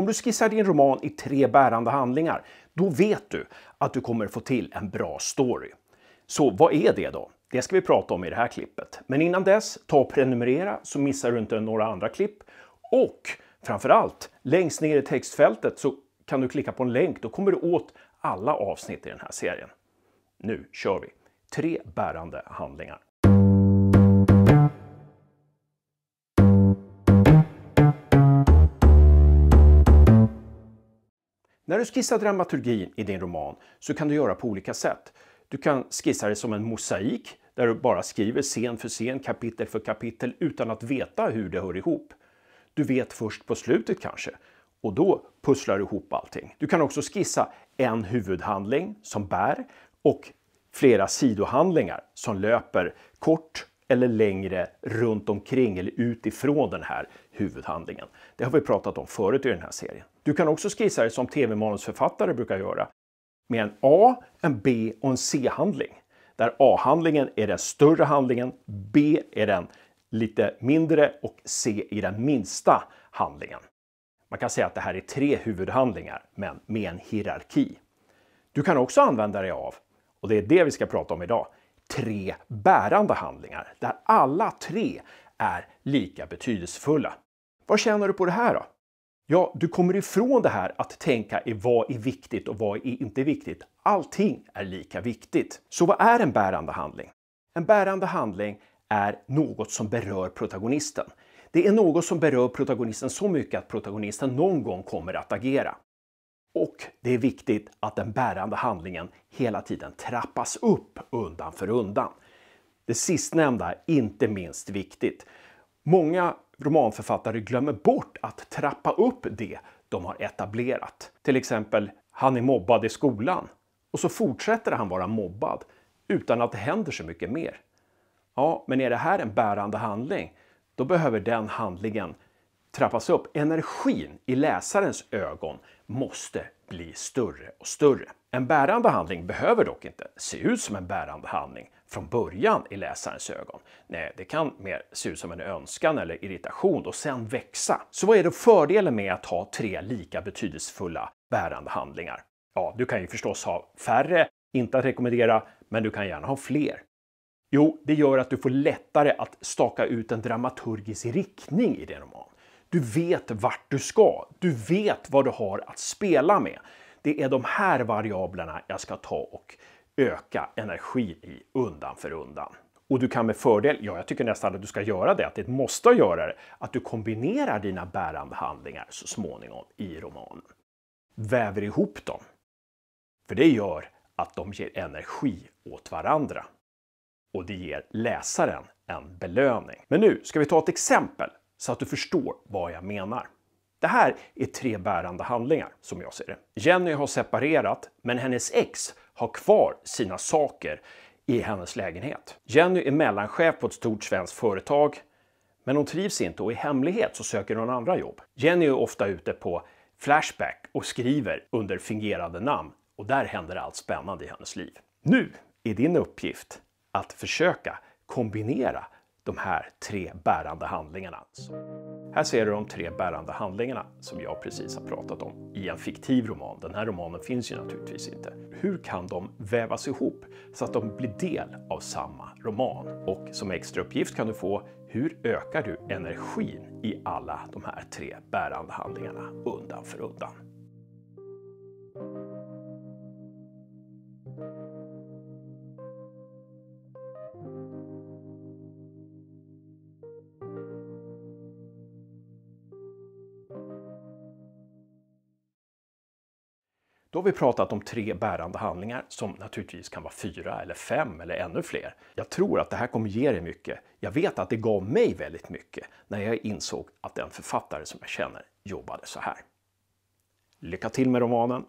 Om du skissar din roman i tre bärande handlingar, då vet du att du kommer få till en bra story. Så vad är det då? Det ska vi prata om i det här klippet. Men innan dess, ta och prenumerera så missar du inte några andra klipp. Och framför allt, längst ner i textfältet så kan du klicka på en länk. Då kommer du åt alla avsnitt i den här serien. Nu kör vi! Tre bärande handlingar. När du skissar dramaturgin i din roman så kan du göra på olika sätt. Du kan skissa det som en mosaik där du bara skriver scen för scen, kapitel för kapitel utan att veta hur det hör ihop. Du vet först på slutet kanske och då pusslar du ihop allting. Du kan också skissa en huvudhandling som bär och flera sidohandlingar som löper kort eller längre runt omkring eller utifrån den här huvudhandlingen. Det har vi pratat om förut i den här serien. Du kan också skissa dig som tv-manusförfattare brukar göra med en A, en B och en C-handling. Där A-handlingen är den större handlingen, B är den lite mindre och C är den minsta handlingen. Man kan säga att det här är tre huvudhandlingar, men med en hierarki. Du kan också använda dig av, och det är det vi ska prata om idag, tre bärande handlingar där alla tre är lika betydelsefulla. Vad tjänar du på det här då? Ja, du kommer ifrån det här att tänka i vad är viktigt och vad är inte viktigt. Allting är lika viktigt. Så vad är en bärande handling? En bärande handling är något som berör protagonisten. Det är något som berör protagonisten så mycket att protagonisten någon gång kommer att agera. Och det är viktigt att den bärande handlingen hela tiden trappas upp undan för undan. Det sistnämnda är inte minst viktigt. Många romanförfattare glömmer bort att trappa upp det de har etablerat. Till exempel, han är mobbad i skolan och så fortsätter han vara mobbad utan att det händer så mycket mer. Ja, men är det här en bärande handling, då behöver den handlingen trappas upp. Energin i läsarens ögon måste bli större och större. En bärande handling behöver dock inte se ut som en bärande handling från början i läsarens ögon. Nej, det kan mer se ut som en önskan eller irritation och sen växa. Så vad är då fördelen med att ha tre lika betydelsefulla bärande handlingar? Ja, du kan ju förstås ha färre, inte att rekommendera, men du kan gärna ha fler. Jo, det gör att du får lättare att staka ut en dramaturgisk riktning i din roman. Du vet vart du ska. Du vet vad du har att spela med. Det är de här variablerna jag ska ta och öka energi i undan för undan. Och du kan med fördel, ja jag tycker nästan att du ska göra det, att det måste göra det, att du kombinerar dina bärande handlingar så småningom i romanen. Väver ihop dem. För det gör att de ger energi åt varandra. Och det ger läsaren en belöning. Men nu ska vi ta ett exempel så att du förstår vad jag menar. Det här är tre bärande handlingar som jag ser det. Jenny har separerat, men hennes ex har kvar sina saker i hennes lägenhet. Jenny är mellanchef på ett stort svenskt företag, men hon trivs inte och i hemlighet så söker hon andra jobb. Jenny är ofta ute på Flashback och skriver under fingerade namn och där händer allt spännande i hennes liv. Nu är din uppgift att försöka kombinera de här tre bärande handlingarna. Alltså. Här ser du de tre bärande handlingarna som jag precis har pratat om i en fiktiv roman. Den här romanen finns ju naturligtvis inte. Hur kan de vävas ihop så att de blir del av samma roman? Och som extra uppgift kan du få hur ökar du energin i alla de här tre bärande handlingarna undan för undan? Då har vi pratat om tre bärande handlingar som naturligtvis kan vara fyra eller fem eller ännu fler. Jag tror att det här kommer ge dig mycket. Jag vet att det gav mig väldigt mycket när jag insåg att den författare som jag känner jobbade så här. Lycka till med romanen!